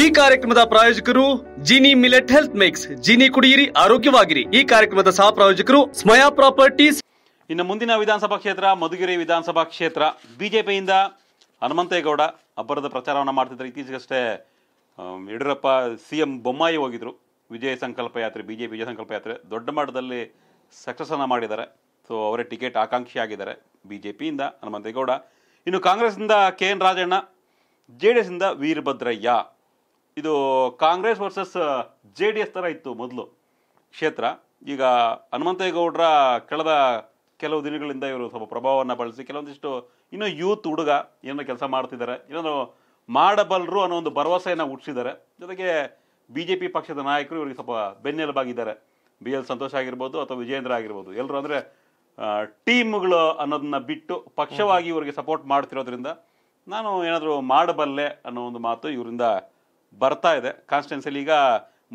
ಈ ಕಾರ್ಯಕ್ರಮದ ಪ್ರಾಯೋಜಕರು Jini millet health mix Jini ಕುಡಿಯಿರಿ ಆರೋಗ್ಯವಾಗಿರಿ ಈ ಕಾರ್ಯಕ್ರಮದ ಸಹ ಪ್ರಾಯೋಜಕರು ಸ್ಮಯಾ ಪ್ರಾಪರ್ಟೀಸ್ ಇನ್ನು ಮುಂದಿನ ವಿಧಾನಸಭಾ ಕ್ಷೇತ್ರ ಮಧುಗಿರಿ ವಿಧಾನಸಭಾ ಕ್ಷೇತ್ರ ಬಿಜೆಪಿಯಿಂದ ಹನುಮಂತೇಗೌಡ ಅಬ್ಬರದ ಪ್ರಚಾರವನ್ನು ಮಾಡ್ತಿದ್ದಾರೆ ಇತ್ತೀಚೆಗಷ್ಟೇ ಯಡಿಯೂರಪ್ಪ ಸಿ ಎಂ ಬೊಮ್ಮಾಯಿ ಹೋಗಿದ್ರು ವಿಜಯ ಸಂಕಲ್ಪ ಯಾತ್ರೆ ಬಿಜೆಪಿ ವಿಜಯ ಸಂಕಲ್ಪ ಯಾತ್ರೆ ದೊಡ್ಡ ಮಟ್ಟದಲ್ಲಿ ಸಕ್ಸಸ್ಸನ್ನು ಮಾಡಿದ್ದಾರೆ ಸೊ ಅವರೇ ಟಿಕೆಟ್ ಆಕಾಂಕ್ಷಿ ಆಗಿದ್ದಾರೆ ಬಿಜೆಪಿಯಿಂದ ಹನುಮಂತೇಗೌಡ ಇನ್ನು ಕಾಂಗ್ರೆಸ್ನಿಂದ K N Rajanna J D ಎಸ್ನಿಂದ ವೀರಭದ್ರಯ್ಯ ಇದು Congress versus J D S ಥರ ಇತ್ತು ಮೊದಲು ಕ್ಷೇತ್ರ ಈಗ ಹನುಮಂತೇಗೌಡರ ಕಳೆದ ಕೆಲವು ದಿನಗಳಿಂದ ಇವರು ಸ್ವಲ್ಪ ಪ್ರಭಾವವನ್ನು ಬಳಸಿ ಕೆಲವೊಂದಿಷ್ಟು ಇನ್ನೂ ಯೂತ್ ಹುಡುಗ ಏನೋ ಕೆಲಸ ಮಾಡ್ತಿದ್ದಾರೆ ಏನೋ ಮಾಡಬಲ್ಲರು ಅನ್ನೋ ಒಂದು ಭರವಸೆಯನ್ನು ಹುಟ್ಟಿಸಿದ್ದಾರೆ ಜೊತೆಗೆ ಬಿ ಜೆ ಪಿ ಪಕ್ಷದ ನಾಯಕರು ಇವರಿಗೆ ಸ್ವಲ್ಪ ಬೆನ್ನೆಲುಬಾಗಿದ್ದಾರೆ ಬಿ ಎಲ್ ಸಂತೋಷ್ ಆಗಿರ್ಬೋದು ಅಥವಾ ವಿಜೇಂದ್ರ ಆಗಿರ್ಬೋದು ಎಲ್ಲರೂ ಅಂದರೆ ಟೀಮ್ಗಳು ಅನ್ನೋದನ್ನ ಬಿಟ್ಟು ಪಕ್ಷವಾಗಿ ಇವರಿಗೆ ಸಪೋರ್ಟ್ ಮಾಡ್ತಿರೋದ್ರಿಂದ ನಾನು ಏನಾದರೂ ಮಾಡಬಲ್ಲೆ ಅನ್ನೋ ಒಂದು ಮಾತು ಇವರಿಂದ ಬರ್ತಾ ಇದೆ ಕಾನ್ಸ್ಟೆನ್ಸಲ್ಲಿ ಈಗ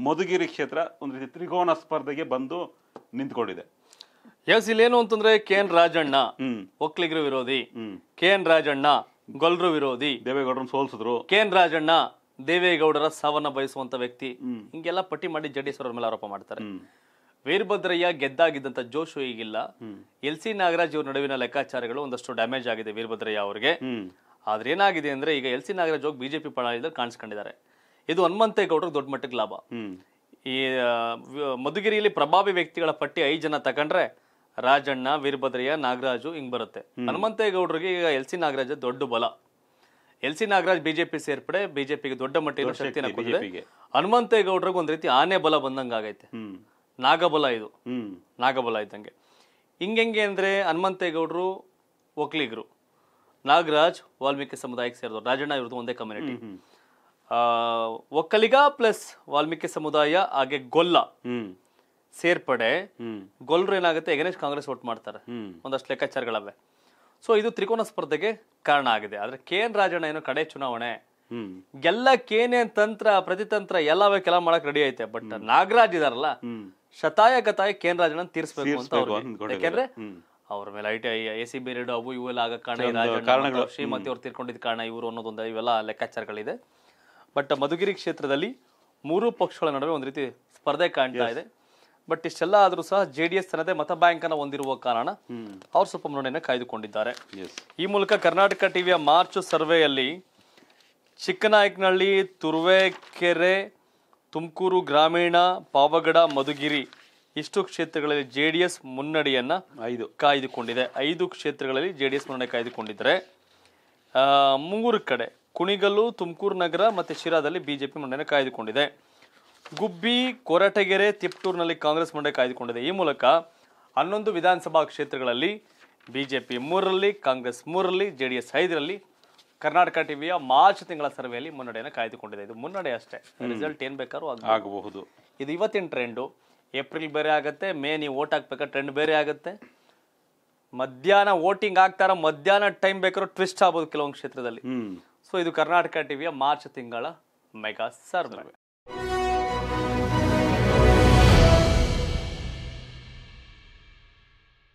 ಮಧುಗಿರಿ ಕ್ಷೇತ್ರ ಒಂದು ರೀತಿ ತ್ರಿಕೋನ ಸ್ಪರ್ಧೆಗೆ ಬಂದು ನಿಂತ್ಕೊಂಡಿದೆ ಎಸ್ ಏನು ಅಂತಂದ್ರೆ ಕೆ ಎನ್ ರಾಜಣ್ಣ ಒಕ್ಕಲಿಗರು ವಿರೋಧಿ ಕೆ ಎನ್ ರಾಜಣ್ಣ ಗೊಲ್ರು ವಿರೋಧಿ ದೇವೇಗೌಡರನ್ನ ಸೋಲ್ಸಿದ್ರು ಕೆ ಎನ್ ರಾಜಣ್ಣ ದೇವೇಗೌಡರ ಸಾವನ್ನ ಬಯಸುವಂತ ವ್ಯಕ್ತಿ ಹಿಂಗೆಲ್ಲ ಪಟ್ಟಿ ಮಾಡಿ ಜೆಡಿಎಸ್ ಅವರ ಮೇಲೆ ಆರೋಪ ಮಾಡ್ತಾರೆ ವೀರಭದ್ರಯ್ಯ ಗೆದ್ದಾಗಿದ್ದಂತ ಜೋಶು ಈಗಿಲ್ಲ ಎಲ್ ಸಿ ನಾಗರಾಜ್ ಇವ್ರ ನಡುವಿನ ಲೆಕ್ಕಾಚಾರಗಳು ಒಂದಷ್ಟು ಡ್ಯಾಮೇಜ್ ಆಗಿದೆ ವೀರಭದ್ರಯ್ಯ ಅವರಿಗೆ ಆದ್ರೆ ಏನಾಗಿದೆ ಅಂದ್ರೆ ಈಗ ಎಲ್ ಸಿ ನಾಗರಾಜ್ ಹೋಗಿ ಬಿಜೆಪಿ ಪಡ ಕಾಣಿಸ್ಕೊಂಡಿದ್ದಾರೆ ಇದು ಹನುಮಂತೇಗೌಡರಿಗೆ ದೊಡ್ಡ ಮಟ್ಟಕ್ಕೆ ಲಾಭ ಈ ಮಧುಗಿರಿಯಲ್ಲಿ ಪ್ರಭಾವಿ ವ್ಯಕ್ತಿಗಳ ಪಟ್ಟಿ ಐದು ಜನ ತಗೊಂಡ್ರೆ ರಾಜಣ್ಣ ವೀರಭದ್ರಯ್ಯ ನಾಗರಾಜು ಹಿಂಗ್ ಬರುತ್ತೆ ಹನುಮಂತೇಗೌಡರಿಗೆ ಈಗ ಎಲ್ ಸಿ ನಾಗರಾಜ ದೊಡ್ಡ ಬಲ ಎಲ್ ಸಿ ನಾಗರಾಜ್ ಬಿಜೆಪಿ ಸೇರ್ಪಡೆ ಬಿಜೆಪಿಗೆ ದೊಡ್ಡ ಮಟ್ಟ ಶಕ್ತಿನ ಹನುಮಂತೇಗೌಡರಿಗೆ ಒಂದ್ ರೀತಿ ಆನೆ ಬಲ ಬಂದಂಗ ಆಗೈತೆ ನಾಗಬಲ ಇದು ನಾಗಬಲ ಇದ್ದಂಗೆ ಹಿಂಗೆಂಗೆ ಅಂದ್ರೆ ಹನುಮಂತೇಗೌಡರು ಒಕ್ಲಿಗರು ನಾಗರಾಜ್ ವಾಲ್ಮೀಕಿ ಸಮುದಾಯಕ್ಕೆ ಸೇರಿದವರು ರಾಜಣ್ಣ ಇವ್ರದ್ದು ಒಂದೇ ಕಮ್ಯುನಿಟಿ ಒಕ್ಕಲಿಗ ಪ್ಲಸ್ ವಾಲ್ಮೀಕಿ ಸಮುದಾಯ ಹಾಗೆ ಗೊಲ್ಲ ಸೇರ್ಪಡೆ ಗೊಲ್ಲರು ಏನಾಗುತ್ತೆ ಎಗನೆಸ್ಟ್ ಕಾಂಗ್ರೆಸ್ ವೋಟ್ ಮಾಡ್ತಾರೆ ಒಂದಷ್ಟು ಲೆಕ್ಕಾಚಾರಗಳವೆ ಸೊ ಇದು ತ್ರಿಕೋನ ಸ್ಪರ್ಧೆಗೆ ಕಾರಣ ಆಗಿದೆ ಆದ್ರೆ ಕೆ ಎನ್ ರಾಜಣ್ಣ ಏನು ಕಡೆ ಚುನಾವಣೆ ಎಲ್ಲ ಕೇನೆ ತಂತ್ರ ಪ್ರತಿತಂತ್ರ ಎಲ್ಲ ಕೆಲ ಮಾಡಕ್ ರೆಡಿ ಐತೆ ಬಟ್ ನಾಗರಾಜ್ ಇದಾರಲ್ಲ ಶತಾಯ ಗತಾಯ ಕೆ ಎನ್ ರಾಜಣ್ಣ ತೀರ್ಸ್ಬೇಕು ಅಂತ ಯಾಕೆಂದ್ರೆ ಅವ್ರ ಮೇಲೆ I T A C B ಅವು ಇವೆಲ್ಲ ಆಗ ಕಾರಣ ಶ್ರೀಮತಿ ಅವ್ರು ತೀರ್ಕೊಂಡಿದ್ ಕಾರಣ ಇವರು ಅನ್ನೋದೊಂದು ಇವೆಲ್ಲ ಲೆಕ್ಕಾಚಾರಗಳಿದೆ ಬಟ್ ಮಧುಗಿರಿ ಕ್ಷೇತ್ರದಲ್ಲಿ ಮೂರು ಪಕ್ಷಗಳ ನಡುವೆ ಒಂದು ರೀತಿ ಸ್ಪರ್ಧೆ ಕಾಣ್ತಾ ಇದೆ ಬಟ್ ಇಷ್ಟೆಲ್ಲ ಆದರೂ ಸಹ ಜೆ ಡಿ ಎಸ್ ತನ್ನದೇ ಮತ ಬ್ಯಾಂಕ್ ಅನ್ನ ಹೊಂದಿರುವ ಕಾರಣ ಅವರು ಸ್ವಲ್ಪ ಮುನ್ನಡೆಯನ್ನು ಕಾಯ್ದುಕೊಂಡಿದ್ದಾರೆ ಈ ಮೂಲಕ ಕರ್ನಾಟಕ ಟಿವಿಯ ಮಾರ್ಚ್ ಸರ್ವೆಯಲ್ಲಿ ಚಿಕ್ಕನಾಯಕನಹಳ್ಳಿ ತುರುವೇಕೆರೆ ತುಮಕೂರು ಗ್ರಾಮೀಣ ಪಾವಗಡ ಮಧುಗಿರಿ ಇಷ್ಟು ಕ್ಷೇತ್ರಗಳಲ್ಲಿ ಜೆ ಡಿ ಎಸ್ ಮುನ್ನಡೆಯನ್ನ ಐದು ಕಾಯ್ದುಕೊಂಡಿದೆ ಐದು ಕ್ಷೇತ್ರಗಳಲ್ಲಿ ಜೆ ಡಿ ಎಸ್ ಮುನ್ನಡೆ ಕಾಯ್ದುಕೊಂಡಿದ್ದರೆ ಮೂರು ಕಡೆ ಕುಣಿಗಲ್ಲು ತುಮಕೂರು ನಗರ ಮತ್ತು ಶಿರಾದಲ್ಲಿ ಬಿಜೆಪಿ ಮಂಡನೆ ಕಾಯ್ದುಕೊಂಡಿದೆ ಗುಬ್ಬಿ ಕೊರಟಗೆರೆ ತಿಪ್ಟೂರಿನಲ್ಲಿ ಕಾಂಗ್ರೆಸ್ ಮಂಡನೆ ಕಾಯ್ದುಕೊಂಡಿದೆ ಈ ಮೂಲಕ ಹನ್ನೊಂದು ವಿಧಾನಸಭಾ ಕ್ಷೇತ್ರಗಳಲ್ಲಿ ಬಿಜೆಪಿ ಮೂರರಲ್ಲಿ ಕಾಂಗ್ರೆಸ್ ಮೂರರಲ್ಲಿ ಜೆ ಡಿ ಎಸ್ ಐದರಲ್ಲಿ ಕರ್ನಾಟಕ ಟಿವಿಯ ಮಾರ್ಚ್ ತಿಂಗಳ ಸರ್ವೆಯಲ್ಲಿ ಮುನ್ನಡೆಯನ್ನು ಕಾಯ್ದುಕೊಂಡಿದೆ ಇದು ಮುನ್ನಡೆ ಅಷ್ಟೇ ರಿಸಲ್ಟ್ ಏನು ಬೇಕಾದ್ರೂ ಆಗಬಹುದು ಇದು ಇವತ್ತಿನ ಟ್ರೆಂಡು ಏಪ್ರಿಲ್ ಬೇರೆ ಆಗುತ್ತೆ ಮೇ ನೀವು ಓಟ್ ಹಾಕ್ಬೇಕಾ ಟ್ರೆಂಡ್ ಬೇರೆ ಆಗುತ್ತೆ ಮಧ್ಯಾಹ್ನ ವೋಟಿಂಗ್ ಆಗ್ತಾರ ಮಧ್ಯಾಹ್ನ ಟೈಮ್ ಬೇಕಾದ್ರೂ ಟ್ವಿಸ್ಟ್ ಆಗ್ಬೋದು ಕೆಲವೊಂದು ಕ್ಷೇತ್ರದಲ್ಲಿ ಸೊ ಇದು ಕರ್ನಾಟಕ ಟಿವಿಯ ಮಾರ್ಚ್ ತಿಂಗಳ ಮೆಗಾ ಸರ್ವೆ